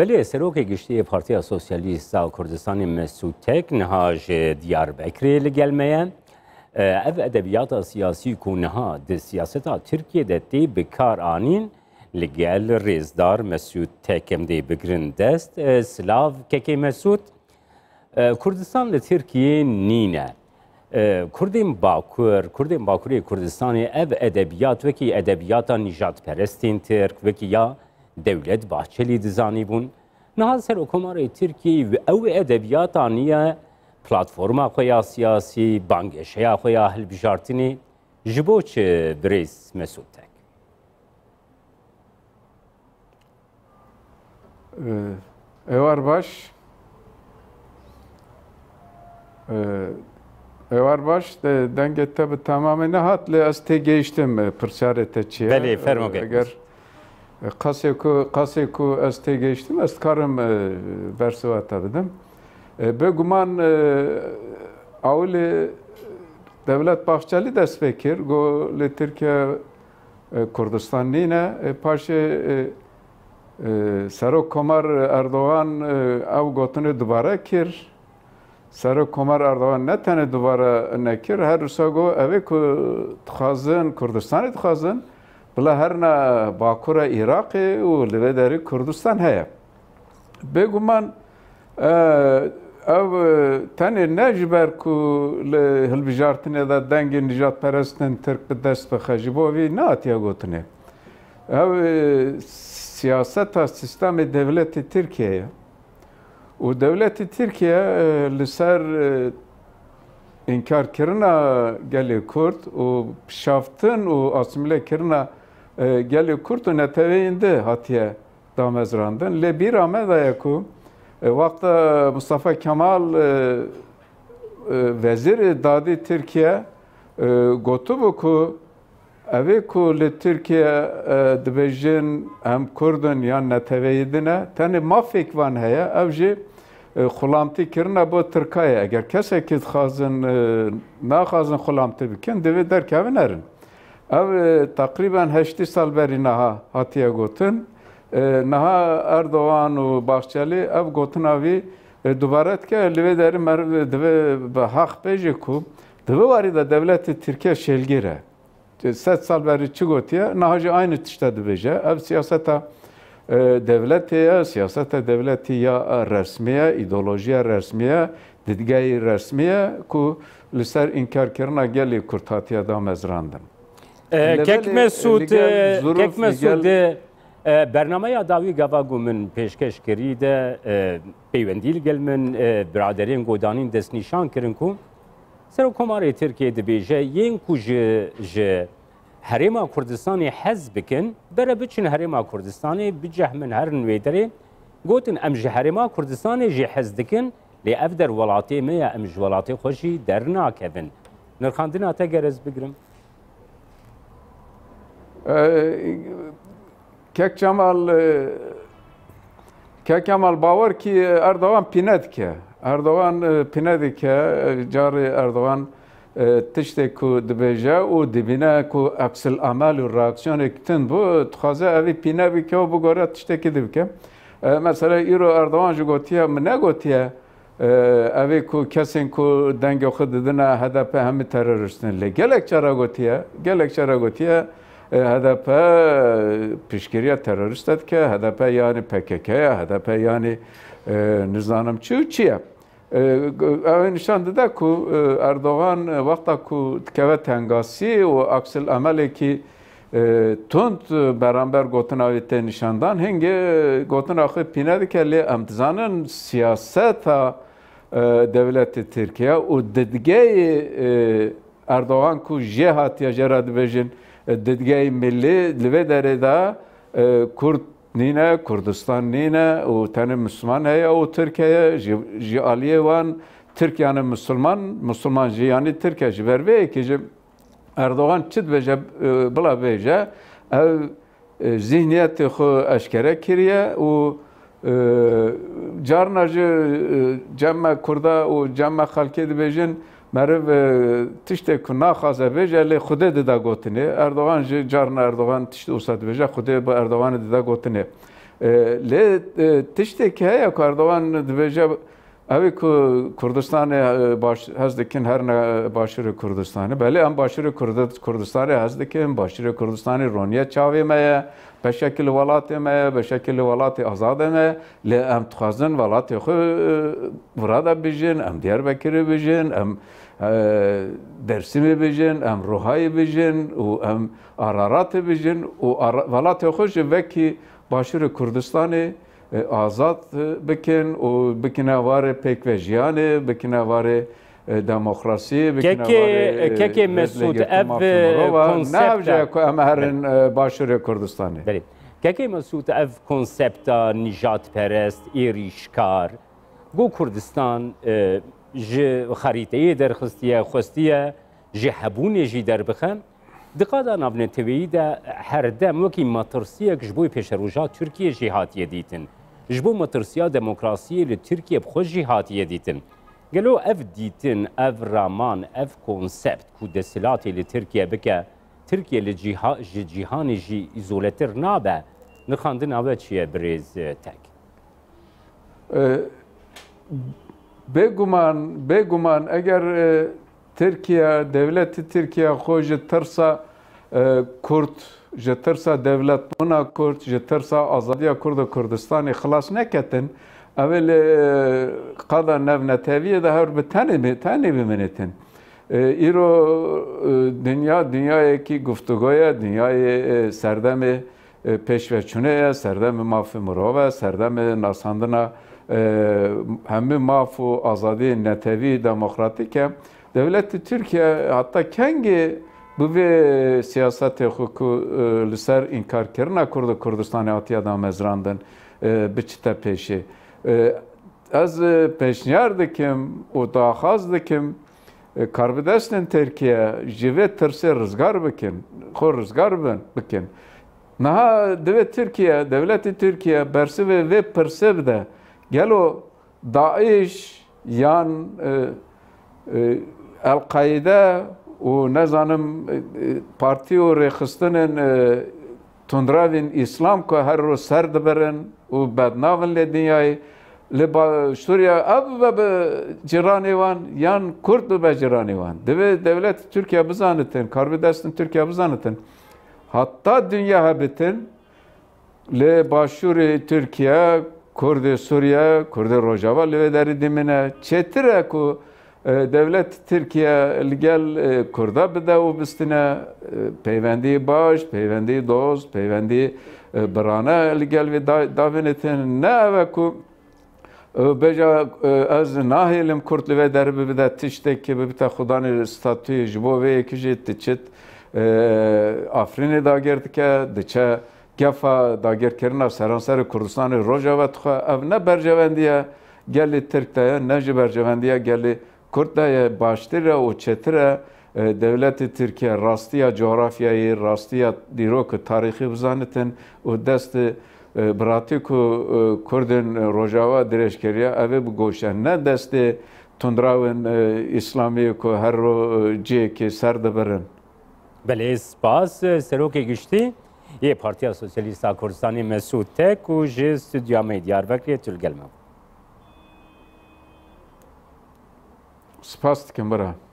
بله سروک گشتی پارتیا سوسیالیست و کردستان مسوتک نهاج دیار بکری لگلمه ev edebiyata siyasi kunha de siyaseta Türkiye'de de bekar anin li gel rezdar Mesut Tekem de bigrin dest e, Slav keke Mesut e, Kurdistan li Türkiye nine e, Kurdin Bakur, Kurdin Bakurê Kurdistanê ev edebiyat wekî edebiyata nijatperestên Tirk wekî ya Devlet Bahçeli zanîbûn niha ser Okomarê Tirkiyê bi ew edebiyata nîye platforma xwe ya siyasî bangeşeya xwe ya hilbijartinê ji bo çi birêz mesûd tek. Ew ee, ar baş Ew ee, ar baş dengê te bi tamamê nehat lê ez tê gehiştim pirsarê te çi e, kasje ku kasje ku është të gjeshtim, është karëm bersova e, të rëdëm. E, guman avli devlet bahçeli ders vekir, go le Türkiye Kurdistan nine paşe Serok Komar Erdoğan av gotunu duvara kir. Serok Komar Erdoğan ne tane duvara nekir? Her usago evi ku tıxazın, Kurdistan'ı tıxazın. بلا هرنا باكورا عراقي ولو داري كردستان هيا بيقومان او تاني نجبر كو هلبجارتني دا دنگي نجات پرستن ترك بدست بخجبووي ناتيا گوتني او siyaseta sistemi devleti Türkiye'ye. O devleti Türkiye li ser inkar kirina gelê Kurd û şaftin û asimile kirina e, geliyor kurtu neteveinde hatiye damezrandın. Le bir ame dayaku e, vakta Mustafa Kemal e, e, vezir dadi Türkiye e, gotu ku evi ku le Türkiye e, dibejin hem kurdun yan neteveyidine teni mafik van heye evji e, xulamtî kirine kese kit Eger kesekî dixwazin e, naxwazin xulamtî bikin, der derkevin erin. Ev e, takriben heşti sal beri naha hatiye gotin. E, naha Erdoğan u Bahçeli ev gotin avi e, dubaret ke live deri mer dibe hak beji ku dibe varı da devleti Türkiye şelgire. Set sal beri çi gotiye nahaji aynı tişte dibeje. Ev siyaseta devleti ya siyasete, devleti ya resmiye ideolojiye resmiye didgeyi resmiye ku li inkar kirina gelî Kurd da mezrandım. کەک مەسوود کەک مەسوود بەرنمەیە داوی گەڤگو من پێشکەشکردی دە پەیوەندیل گەل من برادێن گۆدانین دەستنیشان کردن و سەر و کۆمارێ ترکێ دەبێژە یەن کو ji هەرێما کوردستانی حەز بکن بەرە بچین هەرێما کوردستانی بجەح من هەرن وێدرێ گوتن ئەم ji هەرێما کوردستانی ژێ حەز دکن لێ ئەف دەر وڵاتی مەیە ئەم ji وڵاتی خۆشی دەرناکەبن نرخاندنا تەگەرز بگرم. کەکچەم کەکەمەڵ باوەکی ئەردەوان پینەتکە ئەردەوان پینەدیکە جارێ ئەردەوان tiştek ku dibêje û dibîne ku epsil amel û reaksiyonekî tin bû dixwaze evî pînevîke û bigore tiştekî dibike. Mesela îro erdewan ji gotiye min ne gotiye evê ku kesên ku dengê xwe didine hedepe hemî teröristên gelek çara gotiye gelek çara gotiye E, HDP pişkiriya terörist ke HDP yani PKK HDP yani e, nizanım çi çiye ev nişan dide ku e, Erdoğan vakta ku tkeve tengasi û aksil emelê ki tund beraber gotina te nişandan henge gotina xwe pîne dike emtizanın em dizanin siyaseta devleti Tirkiye û didgeyê Erdoğan ku jê ya jê re dibêjin ددگای ملی لوی داره دا کرد نینه کردستان نینه و تن مسلمان هیا و ترکیه جی وان ترکیه مسلمان مسلمان جی یعنی ترکیه جی بر وی که جی اردوغان چید بجه بلا بجه او ذهنیت خو اشکره کریه و جارنا جی جمع کرده و جمع خلکه دی بجن Meriv e, tiştekû naxaze bêje lê Xudê dida gotinê. Erdogan ji carna Erdogan tiştê wisa dibêje Xudê bi Erdoganê dida gotinê. E, lê e, ki heye ku Erdogan dibêje abi ku Kurdistan'ı baş hez her ne başirê Kurdistanı. Belê em başirê Kurdistanı hez dikin, başirê Kurdistanê roniye çavê بشكل ولاتي ما بشكل ولاتي آزاد ما لأم تخزن ولاتي خو برادا بيجن أم ديار بكر بيجن أم درسیمی بیجن، ام روحای بیجن و ام آرارات بیجن و ولات خوش وکی باشور کردستانی آزاد بکن و بکنه واره پیک و جیانه بکنه واره دموکراسی بکنواره که مسعود اف کنسپت که ام هرن باشور کردستانه بله که مسعود اف کنسپت نجات پرست ایریشکار گو کردستان ج خریطه در خستیه خستیه جه هبونه جی در بخن دقادا نابن تویی ده هر دم وکی مترسیه که جبوی پیش روژا ترکیه جی هاتیه دیتن جبو مترسیه دموکراسی لی ترکیه بخوش جی هاتیه دیتن گلو اف دیتن اف رامان اف کنسپت کو دسلاتی لی ترکیه بکه ترکیه لی جیها جی جیهانی جی ایزولتر نابه نخاندن اوه چیه بریز تک بگمان بگمان اگر Türkiye devleti Türkiye hoje tırsa e, Kurt je tırsa devlet buna Kurt je tırsa azadiya Kurdu Kurdistan ihlas neketin اول قضا نفنا تاویه ده هر به تنه تنه بمنتن ایرو دنیا دنیای کی گفتگوی دنیای سردم پیشوچونه سردم ماف مروه سردم ناساندنا همه ماف و آزادی نتوی دموکراتیک دولت ترکیه حتی کنگی bu ve siyaset hukuku lüser inkar kerna kurdu Kurdistan atiya da mezrandın biçte peşi ez ee, e, pêşniyar dikim û daxaz dikim ee, karbiderstin Tirkiye ji vê tirsê rizgar bikin, xwe rizgar bin bikin. Niha divê Tirkiye, devletê Tirkiye bersivê vê pirsê bide. Gelo Daeş yan e, e, El-Kaide û nezanim e, e, parti û rêxistinên e, tundravên İslam ku her ro ser dibirin Le Suriye ab ve be ciranivan yan Kurt be ciranivan. Deve devlet Türkiye bu zannetin, karbidersin Türkiye bu zannetin. Hatta dünya habitin le başuri Türkiye Kurdi Suriye, Kurdi Rojava Le levederi dimine çetire ku e, devlet Türkiye gel e, Kurda bide u bistine e, peyvendi baş, peyvendi dost, peyvendi brana gel ve davenetin ne ve ku Beja ez nahêlim Kurtli ve derbi bi de tiştekî bi bite xudanê statûyê ji bo vê yekî jê diçit Afrinê dagir dike diçe gefa dagirkirina seranserê Kurdistanê Rojava dixwe ev ne bercevendiye gelê Tirk de ye ne ji bercevendiye gelê Kurd de ye baştir e û çetir e devleti Tirkiye rastiya coğrafyayı, rastiya dîrokê tarîxî bizanitin û destê براتی کو کردن روجاوا درشکریا اوه بگوشن نه دست تندراون اسلامی کو هر رو جه که سر دبرن بله سپاس سروک گشتی یه پارتیا سوسیالیستا کردستانی مسعود تک و جه ستودیا میدیار وکری تلگل مبود سپاس دکم برای